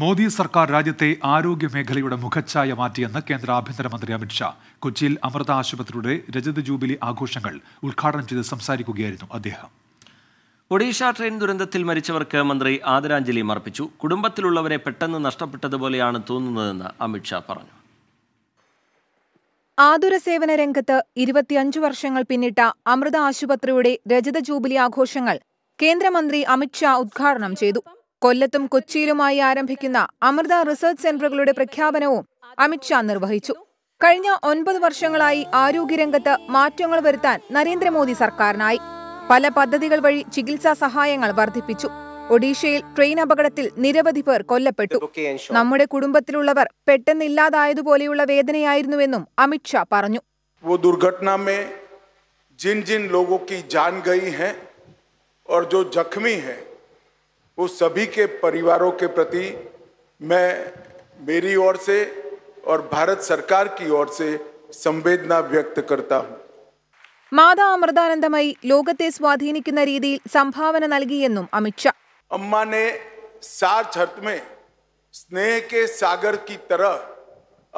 മോദി സർക്കാർ രാജ്യത്തെ ആരോഗ്യ മേഖലയുടെ മുഖച്ഛായ മാറ്റിയെന്ന് കേന്ദ്ര ആഭ്യന്തരമന്ത്രി അമിത്ഷാ കൊച്ചിയിൽ അമൃത ആശുപത്രിയുടെ രജത ജൂബിലി ആഘോഷങ്ങൾ ഉദ്ഘാടനം ചെയ്ത് സംസാരിക്കുകയായിരുന്നു അദ്ദേഹം ഒഡീഷ ട്രെയിൻ ദുരന്തത്തിൽ മരിച്ചവർക്ക് മന്ത്രി ആദരാഞ്ജലി അർപ്പിച്ചു കുടുംബത്തിലുള്ളവരെ പെട്ടെന്ന് നഷ്ടപ്പെട്ടതുപോലെയാണ് തോന്നുന്നതെന്ന് അമിത്ഷാ പറഞ്ഞു ആതുര സേവന രംഗത്ത് ഇരുപത്തിയഞ്ചു വർഷങ്ങൾ പിന്നിട്ട അമൃത ആശുപത്രിയുടെ രജത ജൂബിലി ആഘോഷങ്ങൾ കേന്ദ്രമന്ത്രി അമിത്ഷാ ഉദ്ഘാടനം ചെയ്തു കൊല്ലത്തും കൊച്ചിയിലുമായി ആരംഭിക്കുന്ന അമൃത റിസർച്ച് സെന്ററുകളുടെ പ്രഖ്യാപനവും അമിത്ഷാ നിർവഹിച്ചു കഴിഞ്ഞ ഒൻപത് വർഷങ്ങളായി ആരോഗ്യരംഗത്ത് മാറ്റങ്ങൾ വരുത്താൻ നരേന്ദ്രമോദി സർക്കാരിനായി പല പദ്ധതികൾ വഴി ചികിത്സാ സഹായങ്ങൾ വർദ്ധിപ്പിച്ചു ഒഡീഷയിൽ ട്രെയിൻ അപകടത്തിൽ നിരവധി പേർ കൊല്ലപ്പെട്ടു നമ്മുടെ കുടുംബത്തിലുള്ളവർ പെട്ടെന്നില്ലാതായതുപോലെയുള്ള വേദനയായിരുന്നുവെന്നും അമിത്ഷാ പറഞ്ഞു वो दुर्घटना में जिन जिन लोगों की जान गई है और जो जख्मी वो सभी के परिवारों के प्रति मैं मेरी ओर से और भारत सरकार की ओर से संवेदना व्यक्त करता हूँ മാതാ അമൃതാനന്ദമയി ലോകത്തെ സ്വാധീനിക്കുന്ന രീതിയിൽ സംഭാവന നൽകിയെന്നും അമിത്ഷാ അമ്മാനെ സാച്ച് ഹർത്ത് സാഗർ കി തരഹ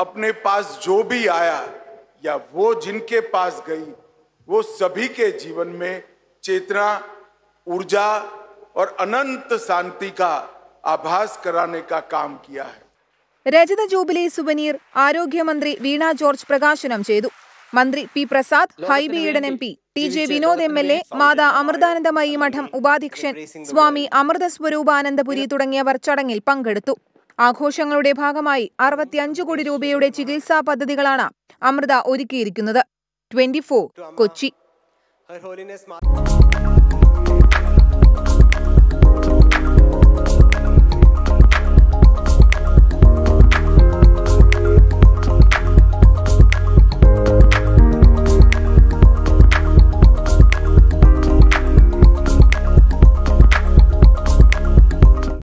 अपने पास जो भी आया या वो जिनके पास गई वो सभी के जीवन में चेतना ऊर्जा और अनंत शांति का आभास कराने का काम किया है രജത ജൂബിലി സുവനീർ ആരോഗ്യമന്ത്രി വീണ ജോർജ് പ്രകാശനം ചെയ്തു മന്ത്രി P Prasad Hibi Eden M P T J Vinod M L A Mata Amritanandamayi Math ഉപാധ്യക്ഷൻ സ്വാമി അമൃത സ്വരൂപാനന്ദപുരി തുടങ്ങിയവർ ചടങ്ങിൽ പങ്കെടുത്തു ആഘോഷങ്ങളുടെ ഭാഗമായി അറുപത്തിയഞ്ച് കോടി രൂപയുടെ ചികിത്സാ പദ്ധതികളാണ് അമൃത ഒരുക്കിയിരിക്കുന്നത് ട്വന്റി കൊച്ചി